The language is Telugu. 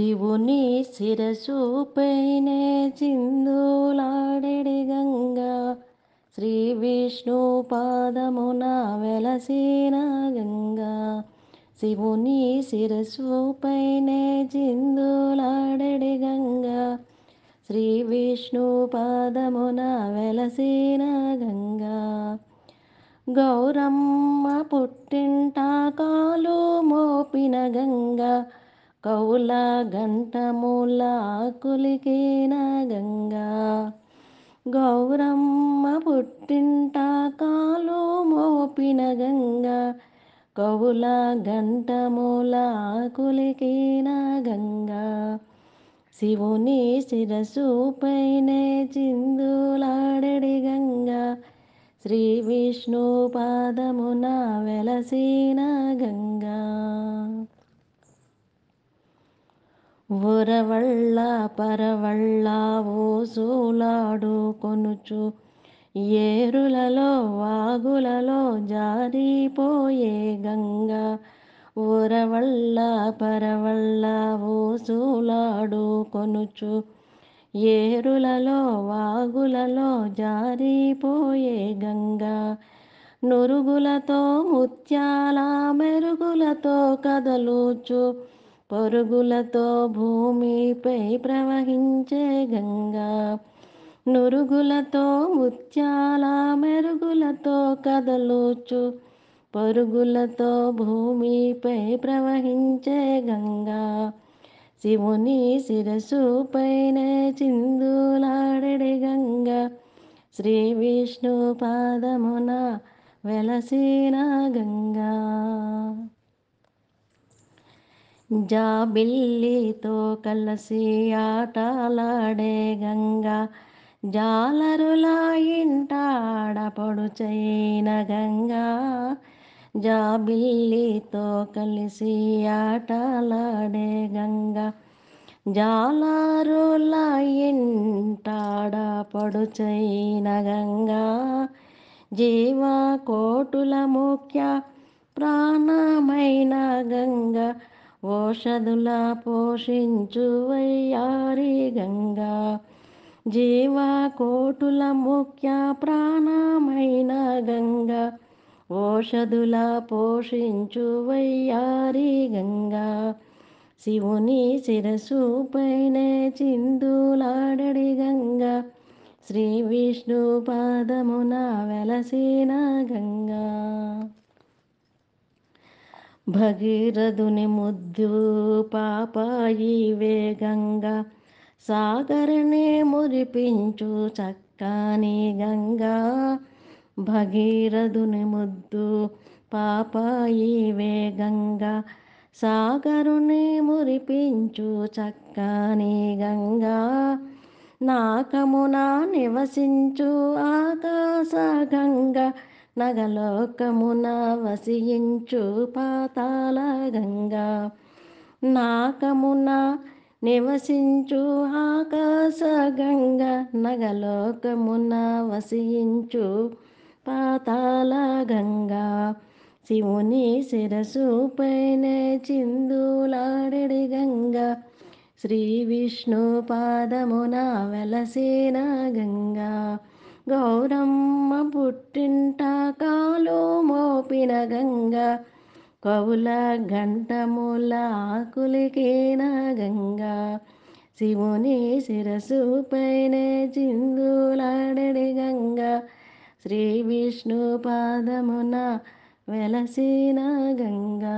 శివుని పైనే చిందులాడెడి గంగా శ్రీ విష్ణు పాదమున వెలసిన గంగా శివుని పైనే చిందులాడెడి గంగా శ్రీ విష్ణు పాదమున వెలసిన గంగా గౌరమ్మ పుట్టింటా కాలు మోపిన గంగా గంటమూల గంటమూల ఆకులికేన గంగా గౌరమ్మ పుట్టింట కాలు మోపిన గంగా కవుల గంటమూల ఆకులికేన గంగా శివుని శిరసు పైనే చిందులాడడి గంగా శ్రీ విష్ణు పాదమున వెలసిన గంగా ఒరవళ్ళ పరవళ్ళ కొనుచు ఏరులలో వాగులలో జారిపోయే గంగ ఒరవళ్ళ పరవళ్ళ కొనుచు ఏరులలో వాగులలో జారిపోయే గంగ నురుగులతో ముత్యాల మెరుగులతో కదలుచు పరుగులతో భూమిపై ప్రవహించే గంగా నురుగులతో ముత్యాల మెరుగులతో కదలుచు పరుగులతో భూమిపై ప్రవహించే గంగా శివుని శిరసు పైన చిందులాడెడి గంగా శ్రీ విష్ణు పాదమున వెలసిన గంగా జాబిల్లితో కలిసి ఆటలాడే గంగా జాలరులా ఇంటాడపడుచైన గంగా జాబిల్లితో కలిసి ఆటలాడే గంగా ఇంటాడపడు ఇంటాడపడుచైన గంగా జీవ కోటుల ముఖ్య ప్రాణమైన గంగా ఓషధులా పోషించువయ్యారి గంగా కోటుల ముఖ్య ప్రాణమైన గంగా ఓషధులా పోషించువయ్యారి గంగా శివుని శిరసు పైనే చిందులాడడి గంగా శ్రీ విష్ణు పాదమున వెలసిన గంగా భగీరథుని ముద్దు పాపాయి వేగంగా సాగరనే మురిపించు చక్కని గంగా భగీరథుని ముద్దు పాపాయి వేగంగా సాగరుని మురిపించు చక్కని గంగా నాకమునా నివసించు ఆకాశ గంగా నగలోకమున వసించు పాతాల గంగా నాకమున నివసించు ఆకాశ గంగ నగలోకమున వసించు పాతాల గంగా శివుని శిరసు పైన చిందులాడడి గంగా శ్రీ విష్ణు పాదమున వెలసిన గంగా గౌరమ్మ పుట్టింట కాలు మోపిన గంగ కవుల గంటముల ఆకులికేన గంగ శివుని శిరసు పైన చిందులాడడి గంగ శ్రీ విష్ణు పాదమున వెలసిన గంగా